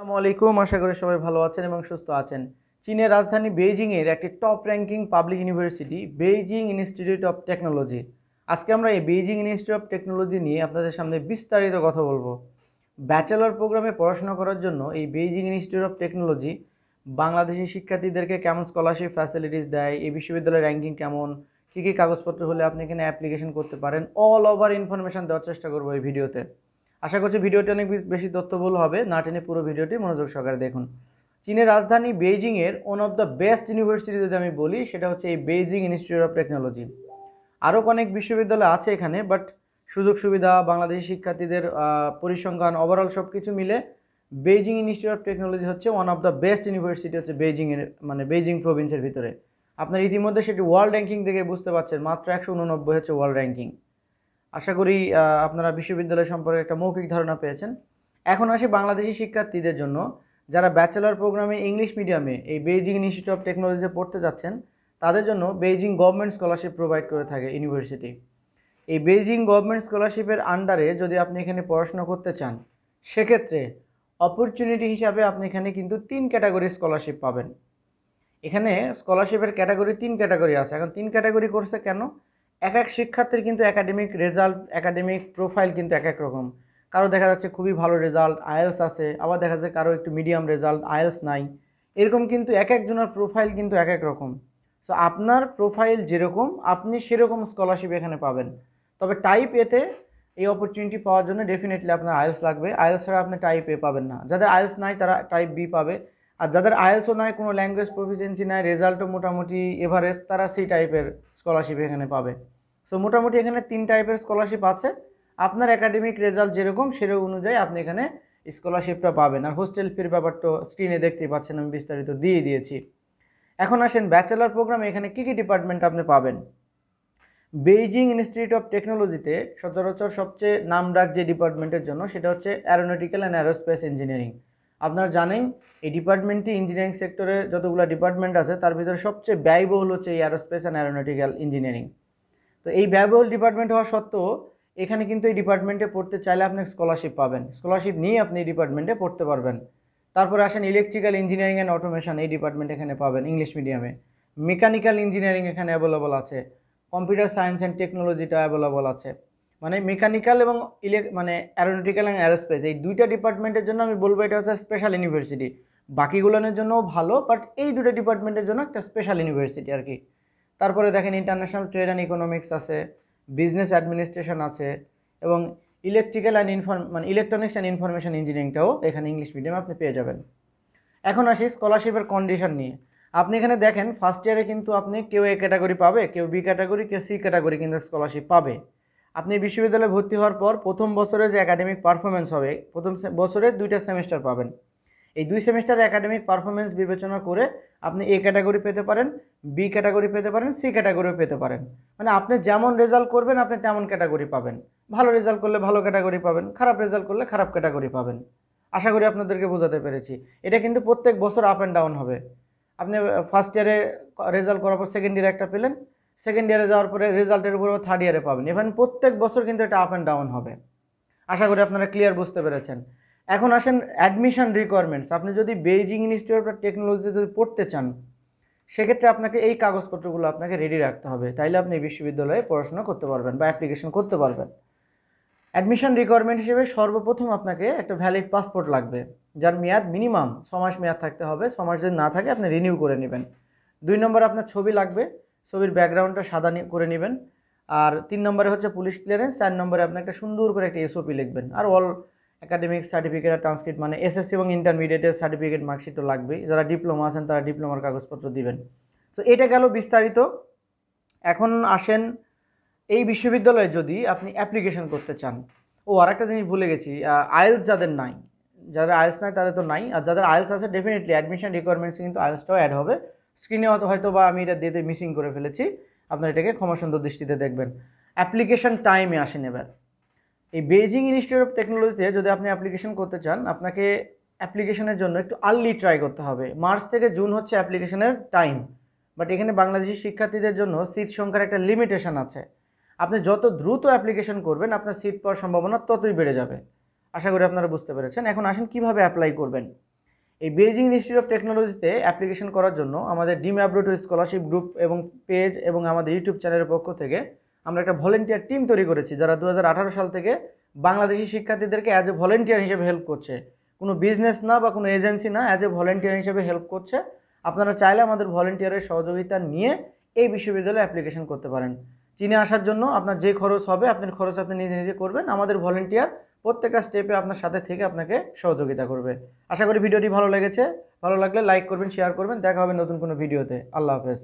আসসালামু আলাইকুম আশা করি সবাই ভালো আছেন এবং সুস্থ আছেন চীনের রাজধানী বেইজিংয়ের একটি top ranking public university Beijing Institute of Technology আজকে আমরা এই বেইজিং ইনস্টিটিউট অফ টেকনোলজি নিয়ে আপনাদের সামনে বিস্তারিত কথা বলবো ব্যাচেলর প্রোগ্রামে পড়াশোনা করার জন্য এই Beijing Institute of Technology Bangladeshi শিক্ষার্থীদেরকে কেমন স্কলারশিপ ফ্যাসিলিটিস দেয় এই বিশ্ববিদ্যালয়ের র্যাঙ্কিং কেমন কী কী কাগজপত্র হলে আপনি এখানে অ্যাপ্লিকেশন করতে পারেন অল ওভার ইনফরমেশান দেওয়ার চেষ্টা করবো এই ভিডিওতে আশা করছি ভিডিওটি অনেক বেশি তথ্যবহুল হবে না টেনে পুরো ভিডিওটি মনোযোগ সহকারে দেখুন চীনের রাজধানী বেইজিংয়ের one of the best university যদি আমি বলি সেটা হচ্ছে এই বেইজিং ইনস্টিটিউট অফ টেকনোলজি আরও অনেক বিশ্ববিদ্যালয় আছে এখানে বাট সুযোগ সুবিধা বাংলাদেশি শিক্ষার্থীদের পরিসংখ্যান ওভারঅল সব কিছু মিলে বেইজিং ইনস্টিটিউট অফ টেকনোলজি হচ্ছে one of the best university হচ্ছে বেইজিংয়ের মানে বেইজিং প্রভিন্সের ভিতরে আপনার ইতিমধ্যে সেটি ওয়ার্ল্ড র্যাঙ্কিং থেকে বুঝতে পারছেন মাত্র একশো উননব্বই হচ্ছে ওয়ার্ল্ড র্যাঙ্কিং আশা করি আপনারা বিশ্ববিদ্যালয় সম্পর্কে একটা মৌখিক ধারণা পেয়েছেন এখন আসি বাংলাদেশি শিক্ষার্থীদের জন্য যারা ব্যাচেলার প্রোগ্রামে ইংলিশ মিডিয়ামে এই বেইজিং ইনস্টিটিউট অফ টেকনোলজিতে পড়তে যাচ্ছেন তাদের জন্য বেইজিং গভর্নমেন্ট স্কলারশিপ প্রোভাইড করে থাকে ইউনিভার্সিটি এই বেইজিং গভর্নমেন্ট স্কলারশিপের আন্ডারে যদি আপনি এখানে পড়াশোনা করতে চান সেক্ষেত্রে অপরচুনিটি হিসাবে আপনি এখানে কিন্তু তিন ক্যাটাগরি স্কলারশিপ পাবেন এখানে স্কলারশিপের ক্যাটাগরি তিন ক্যাটাগরি আছে এখন তিন ক্যাটাগরি করছে কেন এক এক শিক্ষার্থীর কিন্তু একাডেমিক রেজাল্ট একাডেমিক প্রোফাইল কিন্তু এক এক রকম কারো দেখা যাচ্ছে খুবই ভালো রেজাল্ট আয়েলস আছে আবার দেখা যাচ্ছে কারো একটু মিডিয়াম রেজাল্ট আয়েলস নাই এরকম কিন্তু এক একজনের প্রোফাইল কিন্তু এক এক রকম সো আপনার প্রোফাইল যেরকম আপনি সেরকম স্কলারশিপ এখানে পাবেন তবে টাইপ এতে এই অপরচুনিটি পাওয়ার জন্য ডেফিনেটলি আপনার আয়েলস লাগবে আয়েলস ছাড়া আপনি টাইপ এ পাবেন না যাদের আয়েলস নাই তারা টাইপ বি পাবে আর যাদের আয়েলসও নাই কোনো ল্যাঙ্গুয়েজ প্রফিসিয়েন্সি নাই রেজাল্টও মোটামুটি এভারেজ তারা সেই টাইপের স্কলারশিপ এখানে পাবে সো মোটামুটি এখানে তিন টাইপের স্কলারশিপ আছে আপনার একাডেমিক রেজাল্ট যেরকম সেরকম অনুযায়ী আপনি এখানে স্কলারশিপটা পাবেন আর হোস্টেল ফির ব্যাপারটা স্ক্রিনে দেখতেই পাচ্ছেন আমি বিস্তারিত দিয়ে দিয়েছি এখন আসেন ব্যাচেলার প্রোগ্রামে এখানে কী কী ডিপার্টমেন্ট আপনি পাবেন বেইজিং ইনস্টিটিউট অফ টেকনোলজিতে সচরাচর সবচেয়ে নামডাক যে ডিপার্টমেন্টের জন্য সেটা হচ্ছে অ্যারোনটিক্যাল অ্যান্ড অ্যারোস্পেস ইঞ্জিনিয়ারিং আপনারা জানেন এই ডিপার্টমেন্টে ইঞ্জিনিয়ারিং সেক্টরে যতগুলো ডিপার্টমেন্ট আছে তার ভিতরে সবচেয়ে ব্যয়বহুল হচ্ছে এই অ্যারোস্পেস অ্যান্ড অ্যারোনটিক্যাল ইঞ্জিনিয়ারিং তো এই ব্যয়বহুল ডিপার্টমেন্ট হওয়া সত্ত্বেও এখানে কিন্তু এই ডিপার্টমেন্টে পড়তে চাইলে আপনি স্কলারশিপ পাবেন স্কলারশিপ নিয়ে আপনি এই ডিপার্টমেন্টে পড়তে পারবেন তারপর আসেন ইলেকট্রিক্যাল ইঞ্জিনিয়ারিং অ্যান্ড অটোমেশন এই ডিপার্টমেন্ট এখানে পাবেন ইংলিশ মিডিয়ামে মেকানিক্যাল ইঞ্জিনিয়ারিং এখানে অ্যাভেলেবল আছে কম্পিউটার সায়েন্স অ্যান্ড টেকনোলজিটা অ্যাভেলেবল আছে মানে মেকানিক্যাল এবং ইলেক মানে অ্যারোনটিক্যাল অ্যান্ড অ্যারোস্পেস এই দুইটা ডিপার্টমেন্টের জন্য আমি বলবো এটা হচ্ছে স্পেশাল ইউনিভার্সিটি বাকিগুলোনের জন্য ভালো বাট এই দুটো ডিপার্টমেন্টের জন্য একটা স্পেশাল ইউনিভার্সিটি আর কি তারপরে দেখেন ইন্টারন্যাশনাল ট্রেড অ্যান্ড ইকোনমিক্স আছে বিজনেস অ্যাডমিনিস্ট্রেশন আছে এবং ইলেকট্রিক্যাল অ্যান্ড ইনফর্ম মানে ইলেকট্রনিক্স অ্যান্ড ইনফরমেশন ইঞ্জিনিয়ারিংটাও এখানে ইংলিশ মিডিয়ামে আপনি পেয়ে যাবেন এখন আসি স্কলারশিপের কন্ডিশন নিয়ে আপনি এখানে দেখেন ফার্স্ট ইয়ারে কিন্তু আপনি কেউ এ ক্যাটাগরি পাবে কেউ বি ক্যাটাগরি কেউ সি ক্যাটাগরি কিন্তু স্কলারশিপ পাবে আপনি বিশ্ববিদ্যালয়ে ভর্তি হওয়ার পর প্রথম বছরে যে একাডেমিক পারফরমেন্স হবে প্রথম বছরে দুইটা সেমিস্টার পাবেন এই দুই সেমিস্টার একাডেমিক পারফরমেন্স বিবেচনা করে আপনি এ ক্যাটাগরি পেতে পারেন বি ক্যাটাগরি পেতে পারেন সি ক্যাটাগরিও পেতে পারেন মানে আপনি যেমন রেজাল্ট করবেন আপনি তেমন ক্যাটাগরি পাবেন ভালো রেজাল্ট করলে ভালো ক্যাটাগরি পাবেন খারাপ রেজাল্ট করলে খারাপ ক্যাটাগরি পাবেন আশা করি আপনাদেরকে বোঝাতে পেরেছি এটা কিন্তু প্রত্যেক বছর আপ অ্যান্ড ডাউন হবে আপনি ফার্স্ট ইয়ারে রেজাল্ট করার পর সেকেন্ড ইয়ারে একটা পেলেন সেকেন্ড ইয়ারে যাওয়ার পরে রেজাল্টের উপর থার্ড ইয়ারে পাবেন ইভেন প্রত্যেক বছর কিন্তু এটা আপ অ্যান্ড ডাউন হবে আশা করি আপনারা ক্লিয়ার বুঝতে পেরেছেন এখন আসেন অ্যাডমিশন রিকোয়ারমেন্টস আপনি যদি বেইজিং ইনস্টিটিউট অফ টেকনোলজিতে যদি পড়তে চান সেক্ষেত্রে আপনাকে এই কাগজপত্রগুলো আপনাকে রেডি রাখতে হবে তাইলে আপনি বিশ্ববিদ্যালয়ে পড়াশোনা করতে পারবেন বা অ্যাপ্লিকেশন করতে পারবেন অ্যাডমিশন রিকোয়ারমেন্ট হিসেবে সর্বপ্রথম আপনাকে একটা ভ্যালিড পাসপোর্ট লাগবে যার মেয়াদ মিনিমাম ছমাস মেয়াদ থাকতে হবে মাস যদি না থাকে আপনি রিনিউ করে নেবেন দুই নম্বর আপনার ছবি লাগবে ছবির ব্যাকগ্রাউন্ডটা সাদা করে নেবেন আর তিন নম্বরে হচ্ছে পুলিশ ক্লিয়ারেন্স চার নম্বরে আপনি একটা সুন্দর করে একটা এসওপি লিখবেন আর অল একাডেমিক সার্টিফিকেট আর ট্রান্সক্রিপ্ট মানে এসএসসি এবং ইন্টারমিডিয়েটের সার্টিফিকেট মার্কশিট লাগবে লাগবেই যারা ডিপ্লোমা আছেন তারা ডিপ্লোমার কাগজপত্র দিবেন তো এটা গেল বিস্তারিত এখন আসেন এই বিশ্ববিদ্যালয়ে যদি আপনি অ্যাপ্লিকেশন করতে চান ও আর একটা জিনিস ভুলে গেছি আয়েলস যাদের নাই যাদের আয়েলস নাই তাদের তো নাই আর যাদের আয়েলস আছে ডেফিনেটলি অ্যাডমিশন রিকোয়ারমেন্টস কিন্তু আয়েলসটাও অ্যাড হবে স্ক্রিনে হয়তো বা আমি এটা দিতে মিসিং করে ফেলেছি আপনারা এটাকে ক্ষমাসুন্দর দৃষ্টিতে দেখবেন অ্যাপ্লিকেশন টাইমে আসেন এবার এই বেজিং ইনস্টিটিউট অফ টেকনোলজিতে যদি আপনি অ্যাপ্লিকেশন করতে চান আপনাকে অ্যাপ্লিকেশনের জন্য একটু আর্লি ট্রাই করতে হবে মার্চ থেকে জুন হচ্ছে অ্যাপ্লিকেশনের টাইম বাট এখানে বাংলাদেশি শিক্ষার্থীদের জন্য সিট সংখ্যার একটা লিমিটেশন আছে আপনি যত দ্রুত অ্যাপ্লিকেশন করবেন আপনার সিট পাওয়ার সম্ভাবনা ততই বেড়ে যাবে আশা করি আপনারা বুঝতে পেরেছেন এখন আসেন কিভাবে অ্যাপ্লাই করবেন এই বেজিং ইনস্টিটিউট অফ টেকনোলজিতে অ্যাপ্লিকেশন করার জন্য আমাদের ডিম অ্যাব্রোটরি স্কলারশিপ গ্রুপ এবং পেজ এবং আমাদের ইউটিউব চ্যানেলের পক্ষ থেকে আমরা একটা ভলেন্টিয়ার টিম তৈরি করেছি যারা দু সাল থেকে বাংলাদেশি শিক্ষার্থীদেরকে অ্যাজ এ ভলেন্টিয়ার হিসেবে হেল্প করছে কোনো বিজনেস না বা কোনো এজেন্সি না অ্যাজ এ ভলেন্টিয়ার হিসেবে হেল্প করছে আপনারা চাইলে আমাদের ভলেন্টিয়ারের সহযোগিতা নিয়ে এই বিশ্ববিদ্যালয়ে অ্যাপ্লিকেশন করতে পারেন চীনে আসার জন্য আপনার যে খরচ হবে আপনার খরচ আপনি নিজে নিজে করবেন আমাদের ভলেন্টিয়ার প্রত্যেকটা স্টেপে আপনার সাথে থেকে আপনাকে সহযোগিতা করবে আশা করি ভিডিওটি ভালো লেগেছে ভালো লাগলে লাইক করবেন শেয়ার করবেন দেখা হবে নতুন কোনো ভিডিওতে আল্লাহ হাফেজ